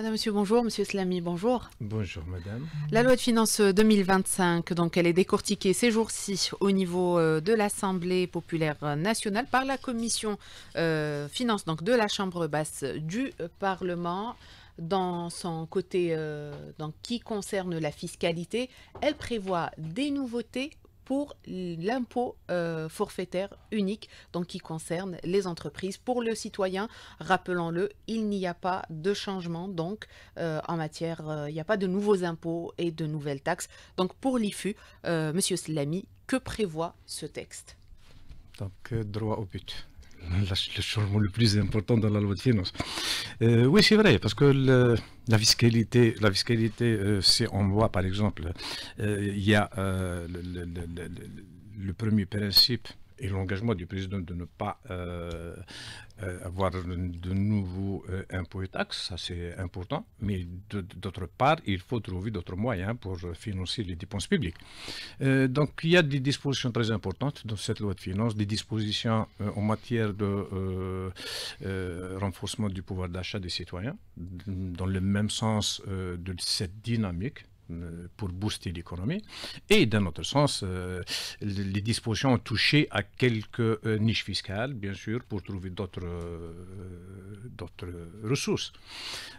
Madame, Monsieur, bonjour. Monsieur Slamy, bonjour. Bonjour, Madame. La loi de finances 2025, euh, donc, elle est décortiquée ces jours-ci au niveau euh, de l'Assemblée populaire nationale par la commission euh, finance, donc, de la Chambre basse du Parlement dans son côté qui concerne la fiscalité, elle prévoit des nouveautés pour l'impôt euh, forfaitaire unique, donc qui concerne les entreprises. Pour le citoyen, rappelons-le, il n'y a pas de changement donc euh, en matière, euh, il n'y a pas de nouveaux impôts et de nouvelles taxes. Donc pour l'IFU, Monsieur Slami, que prévoit ce texte Donc droit au but. le changement le plus important dans la loi de finance. Euh, oui, c'est vrai, parce que la fiscalité, la fiscalité euh, si on voit par exemple, euh, il y a le, le, premier principe et l'engagement du président de ne pas euh, euh, avoir de nouveaux euh, impôts et taxes, ça c'est important, mais d'autre part, il faut trouver d'autres moyens pour financer les dépenses publiques. donc il y a des dispositions très importantes dans cette loi de finances, des dispositions en matière de renforcement du pouvoir d'achat des citoyens, dans le même sens de cette dynamique euh, pour booster l'économie. Et d'un autre sens, euh, les dispositions ont touché à quelques euh, niches fiscales, bien sûr, pour trouver d'autres ressources.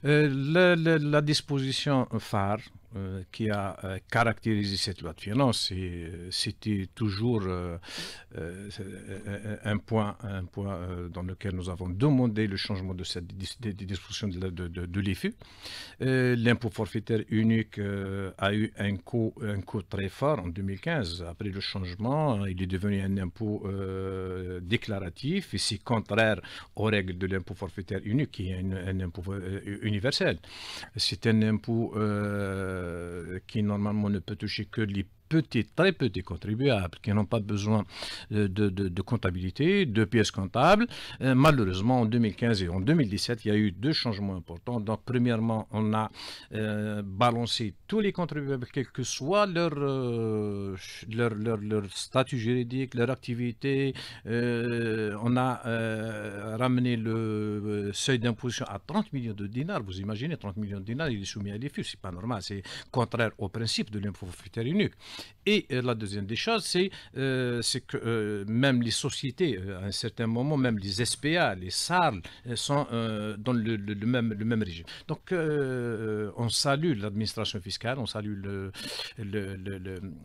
La, la disposition phare euh, qui a euh, caractérisé cette loi de finances, euh, c'était toujours un point, un point dans lequel nous avons demandé le changement de cette disposition de, de, l'IFU. L'impôt forfaitaire unique a eu un coût, un coût très fort en 2015. Après le changement, il est devenu un impôt déclaratif et c'est contraire aux règles de l'impôt forfaitaire unique qui est un, impôt universel. C'est un impôt... Euh, qui normalement ne peut toucher que les petits, très petits contribuables qui n'ont pas besoin euh, de, de, comptabilité, de pièces comptables. Euh, malheureusement, en 2015 et en 2017, il y a eu deux changements importants. Donc, premièrement, on a euh, balancé tous les contribuables, quel que soit leur, leur, statut juridique, leur activité. on a ramené le seuil d'imposition à 30 millions de dinars. Vous imaginez, 30 millions de dinars, il est soumis à ce C'est pas normal, c'est contraire au principe de l'impôt forfaitaire unique. Et euh, la deuxième des choses, c'est euh, que euh, même les sociétés, à un certain moment, même les SPA, les SARL, sont dans le, même, régime. Donc, on salue l'administration fiscale, on salue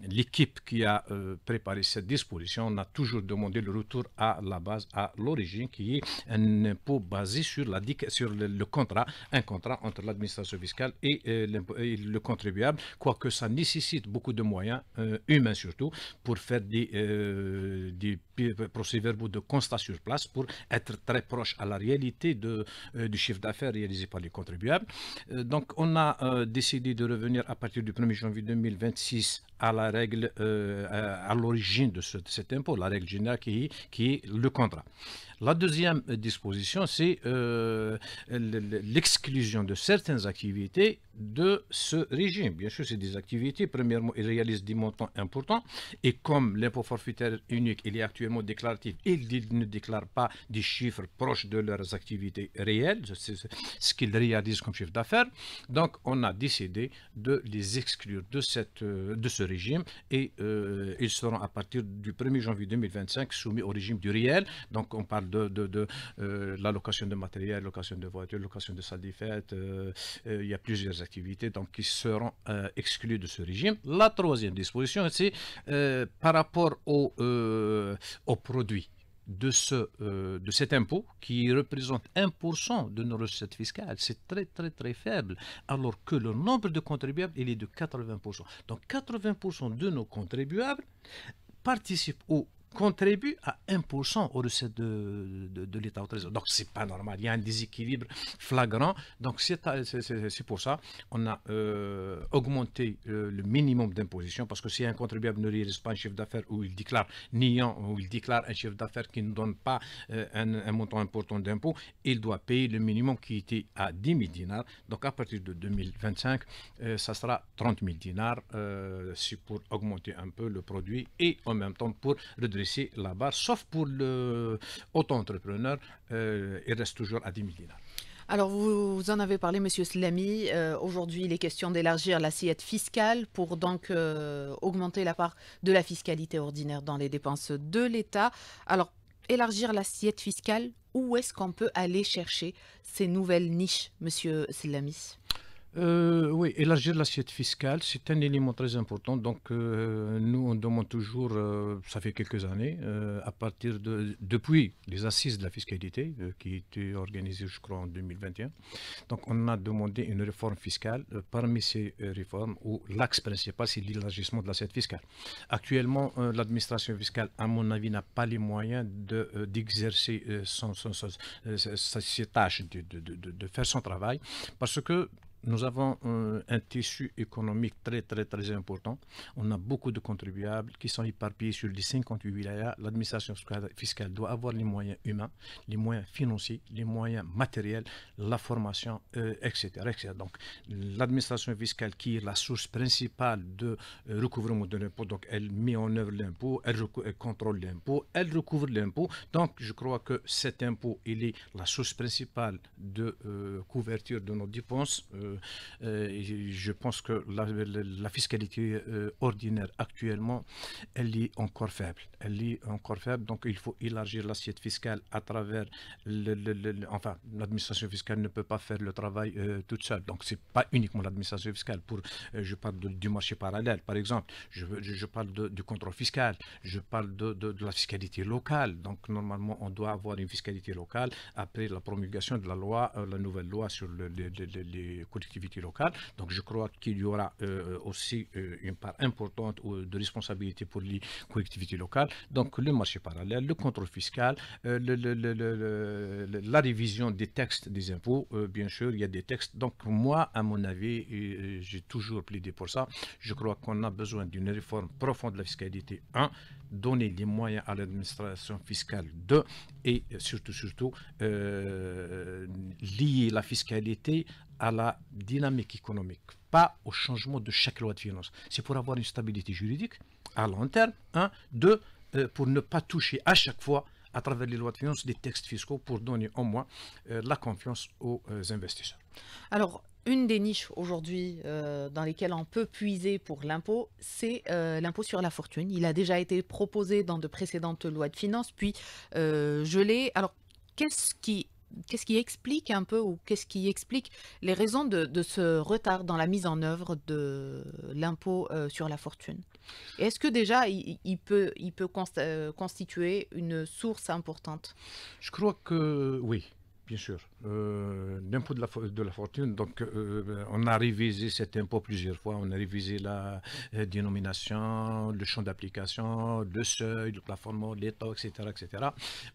l'équipe qui a préparé cette disposition. On a toujours demandé le retour à la base, à l'origine, qui est un impôt basé sur, la, sur le, contrat, un contrat entre l'administration fiscale et le contribuable, quoique ça nécessite beaucoup de moyens euh, humains surtout, pour faire des, euh, procès-verbaux de constat sur place, pour être très proche à la réalité de, euh, du chiffre d'affaires réalisé par les contribuables. Euh, donc on a euh, décidé de revenir à partir du 1er janvier 2026 à la règle, à, l'origine de, cet impôt, la règle générale qui, qui est le contrat. La deuxième disposition, c'est l'exclusion de certaines activités de ce régime. Bien sûr, c'est des activités. Premièrement, ils réalisent des montants importants. Et comme l'impôt forfaitaire unique, il est actuellement déclaratif, ils ne déclarent pas des chiffres proches de leurs activités réelles, c'est ce qu'ils réalisent comme chiffre d'affaires. Donc, on a décidé de les exclure de, cette, euh, de ce régime et euh, ils seront à partir du 1er janvier 2025 soumis au régime du réel. Donc, on parle de, de, de euh, la location de matériel, location de voiture, location de salle de fête. il y a plusieurs activités donc, qui seront euh, exclus de ce régime. La troisième disposition, c'est euh, par rapport au, euh, aux produits de, ce, de cet impôt qui représente 1% de nos recettes fiscales. C'est très très très faible alors que le nombre de contribuables il est de 80%. Donc 80% de nos contribuables participent au contribue à 1% aux recettes de, l'État au trésor. Donc, ce n'est pas normal. Il y a un déséquilibre flagrant. Donc, c'est pour ça qu'on a euh, augmenté euh, le minimum d'imposition parce que si un contribuable ne réalise pas un chiffre d'affaires ou il déclare niant, ou il déclare un chiffre d'affaires qui ne donne pas euh, un, montant important d'impôt, il doit payer le minimum qui était à 10 000 dinars. Donc, à partir de 2025, ça sera 30 000 dinars pour augmenter un peu le produit et en même temps pour redresser baisser la barre, sauf pour le auto-entrepreneur, euh, il reste toujours à 10 000 Alors, vous, en avez parlé, Monsieur Slami. Euh, aujourd'hui, il est question d'élargir l'assiette fiscale pour donc euh, augmenter la part de la fiscalité ordinaire dans les dépenses de l'État. Alors, élargir l'assiette fiscale, où est-ce qu'on peut aller chercher ces nouvelles niches, Monsieur Slami euh, oui, élargir l'assiette fiscale, c'est un élément très important. Donc, euh, nous, on demande toujours, euh, ça fait quelques années, à partir de, depuis les assises de la fiscalité, qui étaient organisées, je crois, en 2021. Donc, on a demandé une réforme fiscale. parmi ces réformes, où l'axe principal, c'est l'élargissement de l'assiette fiscale. Actuellement, l'administration fiscale, à mon avis, n'a pas les moyens d'exercer de, son, ses tâches, de, de faire son travail, parce que nous avons un, tissu économique très, très, très important. On a beaucoup de contribuables qui sont éparpillés sur les 58 wilayas. L'administration fiscale doit avoir les moyens humains, les moyens financiers, les moyens matériels, la formation, euh, etc., Donc, l'administration fiscale qui est la source principale de euh, recouvrement de l'impôt, donc elle met en œuvre l'impôt, elle, contrôle l'impôt, elle recouvre l'impôt. Donc, je crois que cet impôt, il est la source principale de euh, couverture de nos dépenses euh, euh, je pense que la, fiscalité euh, ordinaire actuellement, elle est encore faible. Elle est encore faible, donc il faut élargir l'assiette fiscale à travers, enfin, l'administration fiscale ne peut pas faire le travail toute seule. Donc c'est pas uniquement l'administration fiscale. Pour, je parle du marché parallèle, par exemple. Je, parle du contrôle fiscal. Je parle de, la fiscalité locale. Donc normalement, on doit avoir une fiscalité locale après la promulgation de la loi, la nouvelle loi sur les, les, les collectivités locales. Donc je crois qu'il y aura euh, aussi euh, une part importante euh, de responsabilité pour les collectivités locales. Donc le marché parallèle, le contrôle fiscal, la révision des textes des impôts, bien sûr, il y a des textes. Donc moi, à mon avis, j'ai toujours plaidé pour ça. Je crois qu'on a besoin d'une réforme profonde de la fiscalité, 1, donner les moyens à l'administration fiscale, 2, et surtout, surtout, lier la fiscalité à la dynamique économique, pas au changement de chaque loi de finances. C'est pour avoir une stabilité juridique à long terme. Un, hein, deux, euh, pour ne pas toucher à chaque fois à travers les lois de finances des textes fiscaux pour donner au moins euh, la confiance aux euh, investisseurs. Alors, une des niches aujourd'hui dans lesquelles on peut puiser pour l'impôt, c'est l'impôt sur la fortune. Il a déjà été proposé dans de précédentes lois de finances, puis je gelé. Alors, qu'est-ce qui qu'est-ce qui explique un peu, ou qu'est-ce qui explique les raisons de, ce retard dans la mise en œuvre de l'impôt euh, sur la fortune Est-ce que déjà, il peut euh, constituer une source importante Je crois que oui. Bien sûr. Euh, l'impôt de la, fortune, donc euh, on a révisé cet impôt plusieurs fois. On a révisé la euh, dénomination, le champ d'application, le seuil, le plafonnement, l'état, etc., etc.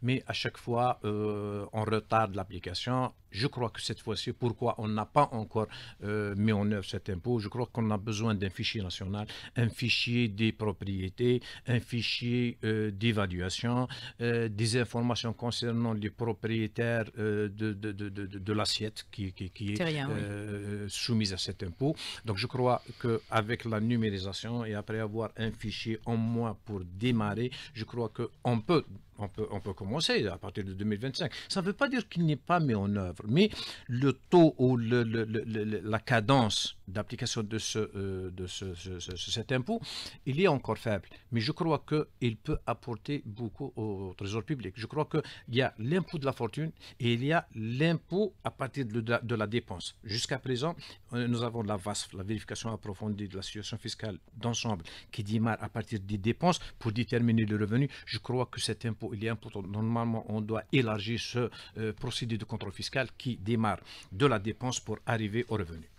Mais à chaque fois, on retarde l'application. Je crois que cette fois-ci, pourquoi on n'a pas encore mis en œuvre cet impôt Je crois qu'on a besoin d'un fichier national, un fichier des propriétés, un fichier d'évaluation, des informations concernant les propriétaires de, l'assiette qui, est, euh, soumise à cet impôt. Donc je crois que avec la numérisation et après avoir un fichier en moins pour démarrer, je crois qu'on peut on peut, on peut commencer à partir de 2025. Ça ne veut pas dire qu'il n'est pas mis en œuvre, mais le taux ou le, la cadence d'application de, ce, euh, de cet impôt, il est encore faible. Mais je crois qu'il peut apporter beaucoup au trésor public. Je crois qu'il y a l'impôt de la fortune et il y a l'impôt à partir de la, de la dépense. Jusqu'à présent, euh, nous avons la VASF, la vérification approfondie de la situation fiscale d'ensemble, qui démarre à partir des dépenses pour déterminer le revenu. Je crois que cet impôt il est important. Normalement, on doit élargir ce euh, procédé de contrôle fiscal qui démarre de la dépense pour arriver au revenu.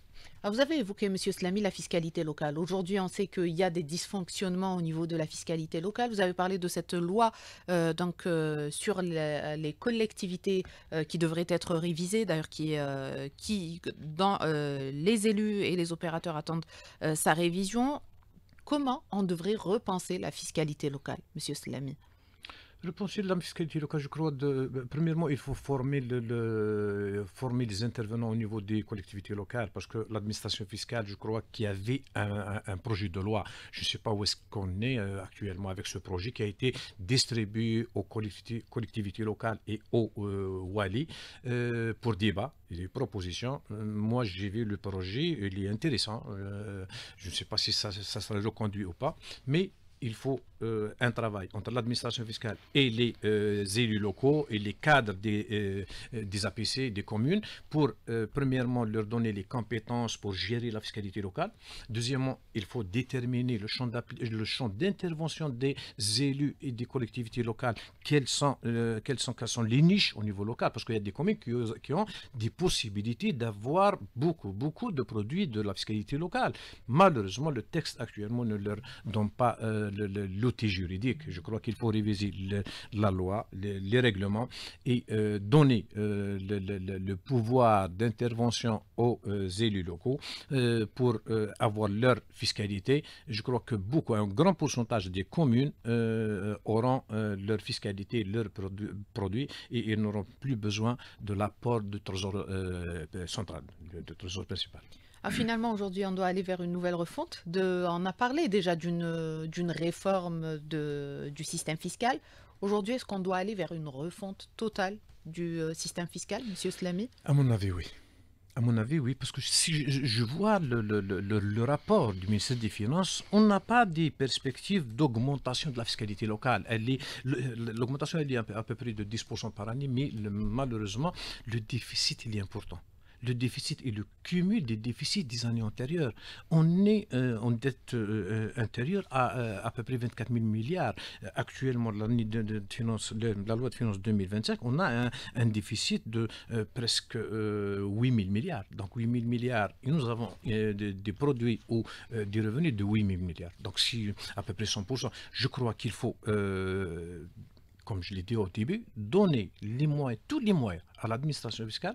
Ah, vous avez évoqué, M. Slamy, la fiscalité locale. Aujourd'hui, on sait qu'il y a des dysfonctionnements au niveau de la fiscalité locale. Vous avez parlé de cette loi euh, donc, euh, sur les, collectivités qui devrait être révisée, d'ailleurs, qui, qui dans, les élus et les opérateurs attendent sa révision. Comment on devrait repenser la fiscalité locale, M. Slamy le pense de la fiscalité locale, je crois, de, ben, premièrement, il faut former, le, former les intervenants au niveau des collectivités locales, parce que l'administration fiscale, je crois qu'il y avait un, projet de loi. Je ne sais pas où est-ce qu'on est euh, actuellement avec ce projet qui a été distribué aux collectivités, locales et aux euh, Wali euh, pour débat et des propositions. Euh, moi, j'ai vu le projet, il est intéressant. je ne sais pas si ça, ça sera reconduit ou pas, mais il faut euh, un travail entre l'administration fiscale et les euh, élus locaux et les cadres des, euh, des APC, des communes, pour premièrement leur donner les compétences pour gérer la fiscalité locale. Deuxièmement, il faut déterminer le champ d'intervention des élus et des collectivités locales, quelles sont, quelles sont, quelles sont les niches au niveau local, parce qu'il y a des communes qui, qui ont des possibilités d'avoir beaucoup, beaucoup de produits de la fiscalité locale. Malheureusement, le texte actuellement ne leur donne pas l'outil juridique. Je crois qu'il faut réviser la loi, les, règlements et euh, donner euh, le, pouvoir d'intervention aux euh, élus locaux pour avoir leur fiscalité. Je crois que beaucoup, un grand pourcentage des communes auront leur fiscalité, leurs produit, produits et ils n'auront plus besoin de l'apport du trésor central, du trésor principal. Ah, finalement, aujourd'hui, on doit aller vers une nouvelle refonte. De, on a parlé déjà d'une réforme du système fiscal. Aujourd'hui, est-ce qu'on doit aller vers une refonte totale du euh, système fiscal, Monsieur Slamy À mon avis, oui. À mon avis, oui, parce que si je vois le, rapport du ministère des Finances, on n'a pas des perspectives d'augmentation de la fiscalité locale. L'augmentation, est à peu, près de 10% par année, mais malheureusement, le déficit, il est important le déficit et le cumul des déficits des années antérieures. On est euh, en dette euh, euh, intérieure à à peu près 24 000 milliards. Actuellement, l'année de, la loi de finances 2025, on a un, déficit de presque 8 000 milliards. Donc 8 000 milliards, et nous avons des, produits ou des revenus de 8 000 milliards. Donc si à peu près 100%, je crois qu'il faut comme je l'ai dit au début, donner les moyens, tous les moyens à l'administration fiscale,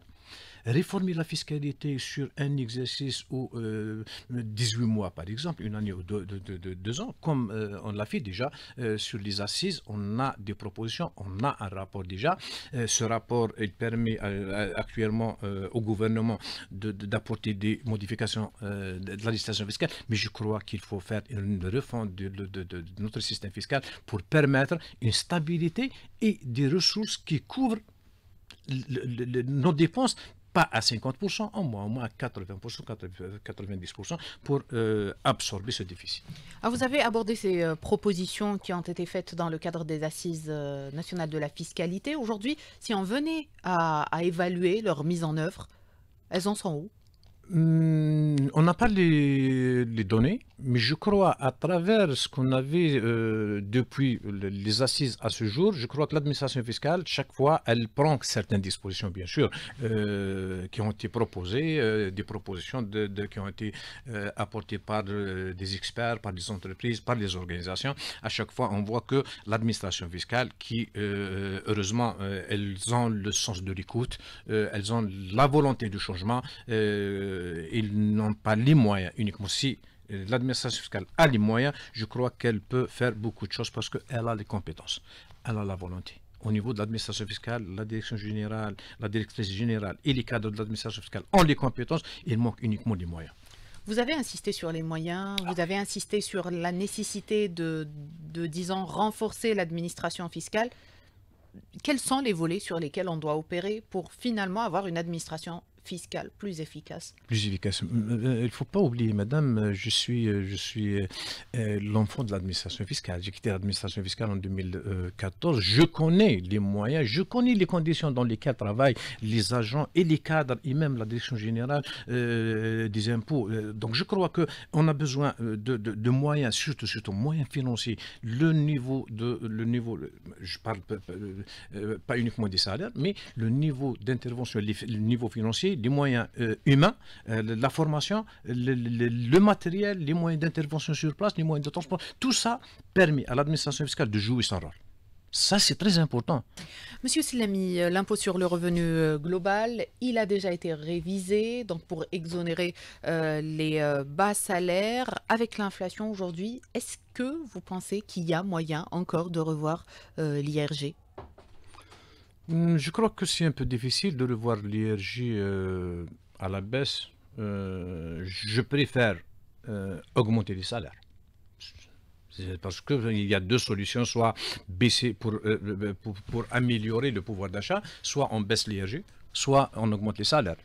réformer la fiscalité sur un exercice ou euh, 18 mois, par exemple, une année ou deux, ans, comme euh, on l'a fait déjà euh, sur les assises, on a des propositions, on a un rapport déjà. ce rapport, permet actuellement au gouvernement d'apporter des modifications de la législation fiscale, mais je crois qu'il faut faire une refonte de notre système fiscal pour permettre une stabilité et des ressources qui couvrent nos dépenses pas à 50%, au moins, au moins à 80%, 90% pour euh, absorber ce déficit. Ah, vous avez abordé ces euh, propositions qui ont été faites dans le cadre des assises euh, nationales de la fiscalité. Aujourd'hui, si on venait à évaluer leur mise en œuvre, elles en sont où Hmm, on n'a pas les, données, mais je crois à travers ce qu'on avait vu euh, depuis les assises à ce jour, je crois que l'administration fiscale, chaque fois, elle prend certaines dispositions, bien sûr, euh, qui ont été proposées, euh, des propositions qui ont été apportées par des experts, par des entreprises, par des organisations. À chaque fois, on voit que l'administration fiscale, qui, heureusement, elles ont le sens de l'écoute, elles ont la volonté du changement. Euh, ils n'ont pas les moyens uniquement. Si l'administration fiscale a les moyens, je crois qu'elle peut faire beaucoup de choses parce qu'elle a les compétences, elle a la volonté. Au niveau de l'administration fiscale, la direction générale, la directrice générale et les cadres de l'administration fiscale ont les compétences, il manque uniquement les moyens. Vous avez insisté sur les moyens, vous avez insisté sur la nécessité de, de disons, renforcer l'administration fiscale. Quels sont les volets sur lesquels on doit opérer pour finalement avoir une administration fiscale plus efficace. Plus efficace. Euh, il ne faut pas oublier, madame, euh, je suis, euh, je suis l'enfant de l'administration fiscale. J'ai quitté l'administration fiscale en 2014. Je connais les moyens, je connais les conditions dans lesquelles travaillent les agents et les cadres, et même la direction générale des impôts. Donc je crois qu'on a besoin de, de, moyens, surtout, surtout moyens financiers. Le niveau de... Le niveau, je parle pas uniquement des salaires, mais le niveau d'intervention, le niveau financier, les moyens euh, humains, euh, la formation, le, matériel, les moyens d'intervention sur place, les moyens de transport. Tout ça permet à l'administration fiscale de jouer son rôle. Ça, c'est très important. Monsieur Silami, euh, l'impôt sur le revenu global, il a déjà été révisé donc pour exonérer les bas salaires. Avec l'inflation aujourd'hui, est-ce que vous pensez qu'il y a moyen encore de revoir l'IRG Hmm, je crois que c'est un peu difficile de revoir l'IRG euh, à la baisse. Euh, je préfère euh, augmenter les salaires. Parce qu'il y a deux solutions, soit baisser pour, pour, améliorer le pouvoir d'achat, soit on baisse l'IRG, soit on augmente les salaires.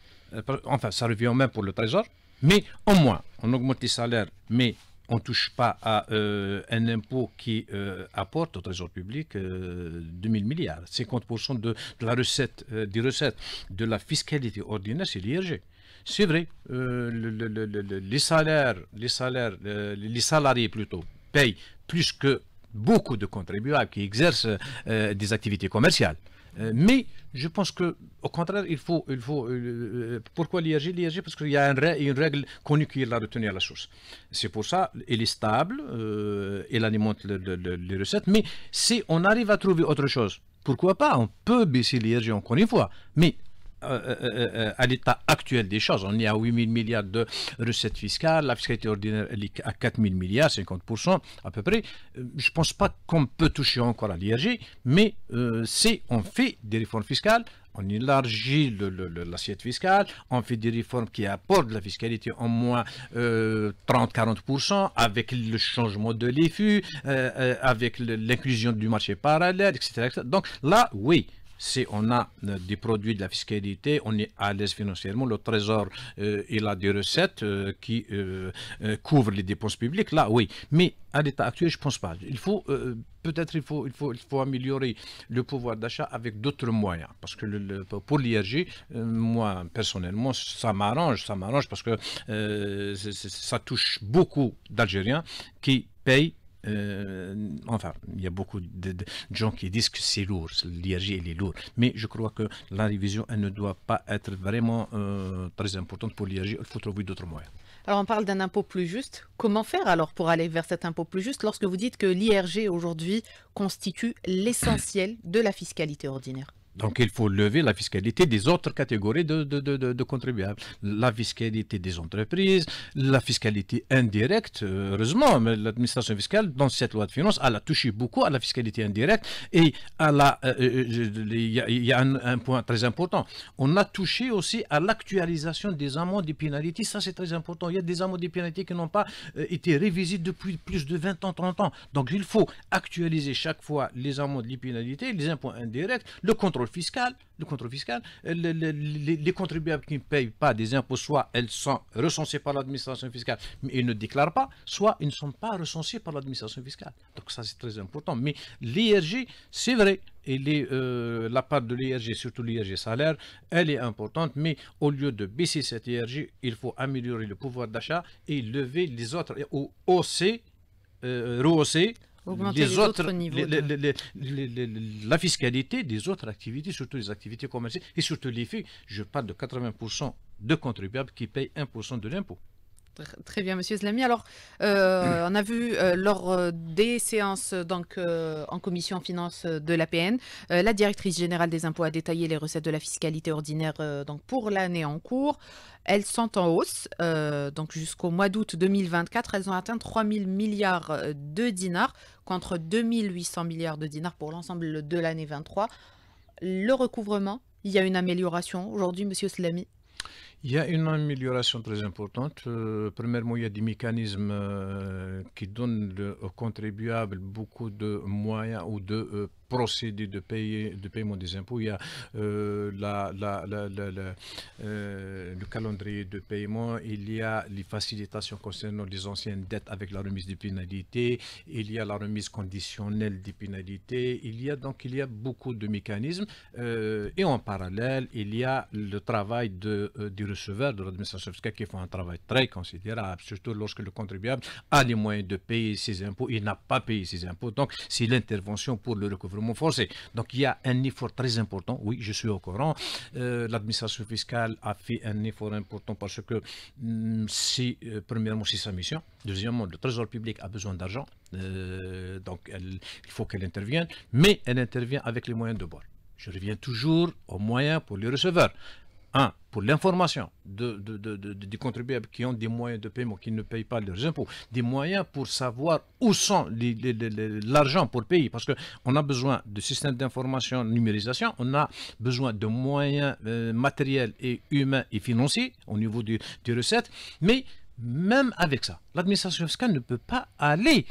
Enfin, ça revient en même pour le Trésor, mais au moins, on augmente les salaires, mais on ne touche pas à euh, un impôt qui euh, apporte au trésor public 2000 euh, milliards. 50% de, la recette, des recettes de la fiscalité ordinaire, c'est l'IRG. C'est vrai, les salaires, les, salaires les salariés plutôt, payent plus que beaucoup de contribuables qui exercent des activités commerciales. mais je pense que au contraire, il faut, il faut euh, euh, pourquoi l'IRG L'IRG parce qu'il y a une règle connue qui est la retenue à la source. C'est pour ça, qu'elle est stable, euh, elle alimente les recettes, mais si on arrive à trouver autre chose, pourquoi pas On peut baisser l'IRG encore une fois, mais à l'état actuel des choses. On est à 8 000 milliards de recettes fiscales, la fiscalité ordinaire est à 4 000 milliards, 50% à peu près. Je ne pense pas qu'on peut toucher encore à l'IRG, mais si on fait des réformes fiscales, on élargit l'assiette fiscale, on fait des réformes qui apportent la fiscalité en moins 30-40%, euh, avec le changement de l'IFU, euh, euh, avec l'inclusion du marché parallèle, etc. Donc là, oui, si on a euh, des produits de la fiscalité, on est à l'aise financièrement. Le Trésor, euh, il a des recettes euh, qui couvrent les dépenses publiques. Là, oui. Mais à l'état actuel, je ne pense pas. Il faut peut-être il faut, il, faut, améliorer le pouvoir d'achat avec d'autres moyens. Parce que pour l'IRG, moi personnellement, ça m'arrange, ça m'arrange parce que ça touche beaucoup d'Algériens qui payent euh, enfin, il y a beaucoup de, gens qui disent que c'est lourd, l'IRG est lourd, mais je crois que la révision elle ne doit pas être vraiment euh, très importante pour l'IRG, il faut trouver d'autres moyens. Alors on parle d'un impôt plus juste. Comment faire alors pour aller vers cet impôt plus juste lorsque vous dites que l'IRG aujourd'hui constitue l'essentiel de la fiscalité ordinaire donc il faut lever la fiscalité des autres catégories de, contribuables. La fiscalité des entreprises, la fiscalité indirecte, euh, heureusement, mais l'administration fiscale, dans cette loi de finances, elle a touché beaucoup à la fiscalité indirecte et euh, euh, il la. y a, un, point très important. On a touché aussi à l'actualisation des amendes et pénalités, ça c'est très important. Il y a des amendes et pénalités qui n'ont pas été révisées depuis plus de 20 ans, 30 ans. Donc il faut actualiser chaque fois les amendes, les pénalités, les impôts indirects, le contrôle fiscal, le contrôle fiscal, euh, les, contribuables qui ne payent pas des impôts, soit elles sont recensées par l'administration fiscale, mais ils ne déclarent pas, soit ils ne sont pas recensés par l'administration fiscale. Donc ça, c'est très important. Mais l'IRG, c'est vrai, et les, euh, la part de l'IRG, surtout l'IRG salaire, elle est importante, mais au lieu de baisser cette IRG, il faut améliorer le pouvoir d'achat et lever les autres, ou hausser, rehausser les autres, la fiscalité des autres activités, surtout les activités commerciales et surtout les faits Je parle de 80% de contribuables qui payent 1% de l'impôt. Très bien, Monsieur Slamy. Alors, euh, on a vu euh, lors euh, des séances donc, en commission finance de l'APN, la directrice générale des impôts a détaillé les recettes de la fiscalité ordinaire donc, pour l'année en cours. Elles sont en hausse. donc jusqu'au mois d'août 2024, elles ont atteint 3 000 milliards de dinars contre 2 800 milliards de dinars pour l'ensemble de l'année 23. Le recouvrement, il y a une amélioration aujourd'hui, Monsieur Slamy il y a une amélioration très importante. Euh, premièrement, il y a des mécanismes euh, qui donnent le, aux contribuables beaucoup de moyens ou de euh, procédé de, payer, de paiement des impôts, il y a euh, la, euh, le calendrier de paiement, il y a les facilitations concernant les anciennes dettes avec la remise des pénalités, il y a la remise conditionnelle des pénalités, il y a donc il y a beaucoup de mécanismes euh, et en parallèle, il y a le travail de, du receveur de l'administration fiscale qui font un travail très considérable, surtout lorsque le contribuable a les moyens de payer ses impôts, il n'a pas payé ses impôts, donc c'est l'intervention pour le recouvrement forcé. Donc il y a un effort très important. Oui, je suis au courant. Euh, l'administration fiscale a fait un effort important parce que, hum, si, euh, premièrement, c'est sa mission. Deuxièmement, le Trésor public a besoin d'argent. Euh, donc il faut qu'elle intervienne. Mais elle intervient avec les moyens de bord. Je reviens toujours aux moyens pour les receveurs un, pour l'information de, des contribuables qui ont des moyens de paiement, qui ne payent pas leurs impôts, des moyens pour savoir où sont l'argent pour payer, parce qu'on a besoin de systèmes d'information, numérisation, on a besoin de moyens euh, matériels et humains et financiers au niveau des recettes, mais même avec ça, l'administration fiscale ne peut pas aller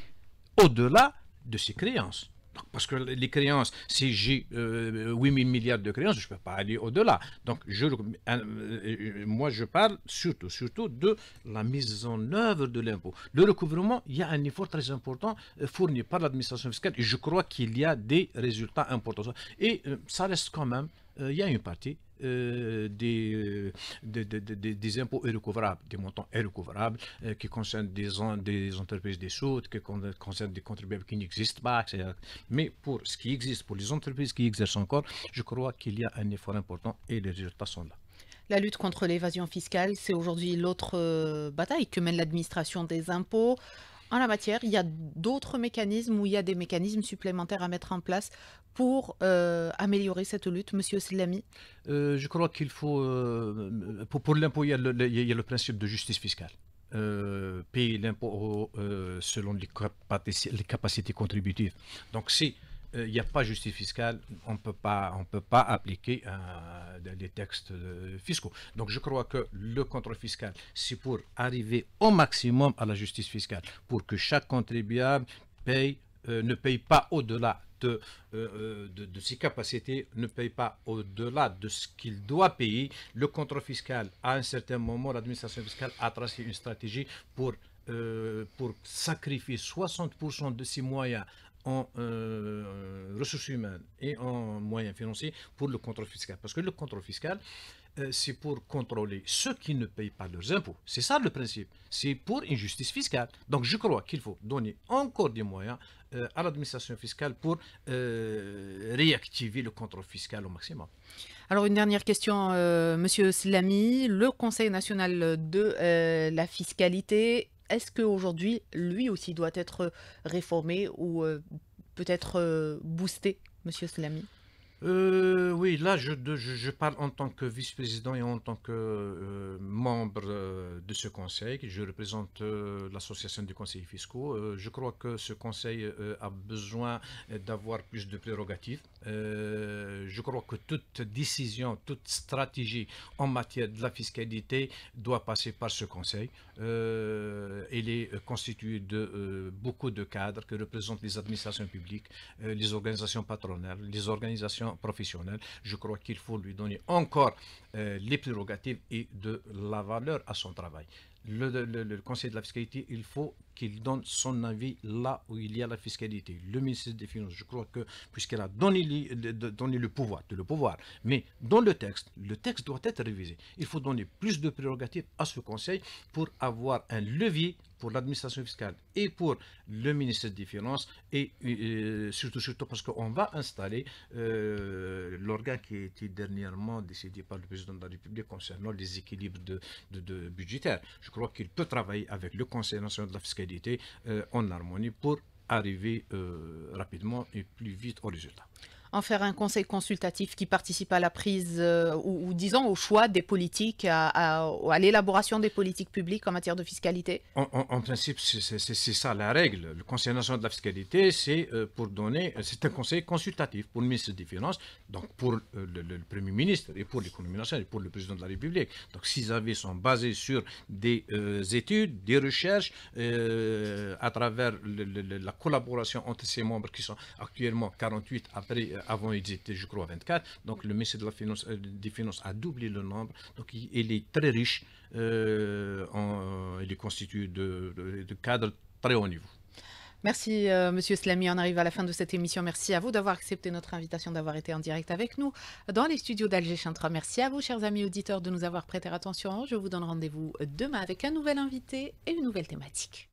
au-delà de ses créances parce que les créances, si j'ai 8000 euh, 8 milliards de créances, je ne peux pas aller au-delà. Donc, euh, euh, moi, je parle surtout, surtout de la mise en œuvre de l'impôt. Le recouvrement, il y a un effort très important fourni par l'administration fiscale et je crois qu'il y a des résultats importants. Et ça reste quand même, il y a une partie euh, euh, des, des, des, des, impôts irrécouvrables, des montants irrécouvrables euh, qui concernent des, des entreprises des soutes, qui concernent des contribuables qui n'existent pas, Mais pour ce qui existe, pour les entreprises qui exercent encore, je crois qu'il y a un effort important et les résultats sont là. La lutte contre l'évasion fiscale, c'est aujourd'hui l'autre bataille que mène l'administration des impôts. En la matière, il y a d'autres mécanismes ou il y a des mécanismes supplémentaires à mettre en place pour euh, améliorer cette lutte, Monsieur Selami euh, je crois qu'il faut, euh, pour, l'impôt, il, y a le- principe de justice fiscale. Euh, payer l'impôt selon les, capacités contributives. Donc si il n'y a pas justice fiscale, on peut pas, on peut pas appliquer les textes fiscaux. Donc je crois que le contrôle fiscal, c'est pour arriver au maximum à la justice fiscale, pour que chaque contribuable paye, ne paye pas au-delà euh, euh, de, de, ses capacités ne paye pas au-delà de ce qu'il doit payer. Le contrôle fiscal, à un certain moment, l'administration fiscale a tracé une stratégie pour, euh, pour sacrifier 60% de ses moyens en ressources humaines et en moyens financiers pour le contrôle fiscal. Parce que le contrôle fiscal, euh, c'est pour contrôler ceux qui ne payent pas leurs impôts. C'est ça le principe. C'est pour une justice fiscale. Donc je crois qu'il faut donner encore des moyens euh, à l'administration fiscale pour euh, réactiver le contrôle fiscal au maximum. Alors une dernière question, M. Monsieur Slamy. Le Conseil national de la fiscalité, est-ce qu'aujourd'hui, lui aussi doit être réformé ou peut-être boosté, Monsieur Slamy euh, oui, là, je, parle en tant que vice-président et en tant que euh, membre euh, de ce conseil. Je représente l'association des Conseil fiscaux. je crois que ce conseil a besoin d'avoir plus de prérogatives. je crois que toute décision, toute stratégie en matière de la fiscalité doit passer par ce conseil euh, elle est euh, constituée de euh, beaucoup de cadres que représentent les administrations publiques, euh, les organisations patronales, les organisations professionnelles. Je crois qu'il faut lui donner encore les prérogatives et de la valeur à son travail. le Conseil de la fiscalité, il faut qu'il donne son avis là où il y a la fiscalité. Le ministre des Finances, je crois que, puisqu'elle a donné, le pouvoir, de le pouvoir, mais dans le texte, le texte doit être révisé. Il faut donner plus de prérogatives à ce conseil pour avoir un levier pour l'administration fiscale et pour le ministère des Finances et, surtout, surtout parce qu'on va installer euh, l'organe qui a été dernièrement décidé par le président de la République concernant les équilibres de, budgétaires. Je crois qu'il peut travailler avec le Conseil national de la fiscalité euh, en harmonie pour arriver euh, rapidement et plus vite au résultat en faire un conseil consultatif qui participe à la prise euh, ou, disons au choix des politiques, à, l'élaboration des politiques publiques en matière de fiscalité En, principe, c'est ça la règle. Le Conseil national de la fiscalité, c'est euh, pour donner, euh, c'est un conseil consultatif pour le ministre des Finances, donc pour le, Premier ministre et pour l'économie nationale et pour le président de la République. Donc ces avis sont basés sur des études, des recherches à travers la collaboration entre ces membres qui sont actuellement 48 après avant ils étaient je crois 24, donc le ministre de la finance, euh, des Finances a doublé le nombre, donc il, est très riche, euh, euh, il est constitué de, cadres très haut niveau. Merci, M. Monsieur Slamy. On arrive à la fin de cette émission. Merci à vous d'avoir accepté notre invitation, d'avoir été en direct avec nous dans les studios d'Alger 3. Merci à vous, chers amis auditeurs, de nous avoir prêté attention. Je vous donne rendez-vous demain avec un nouvel invité et une nouvelle thématique.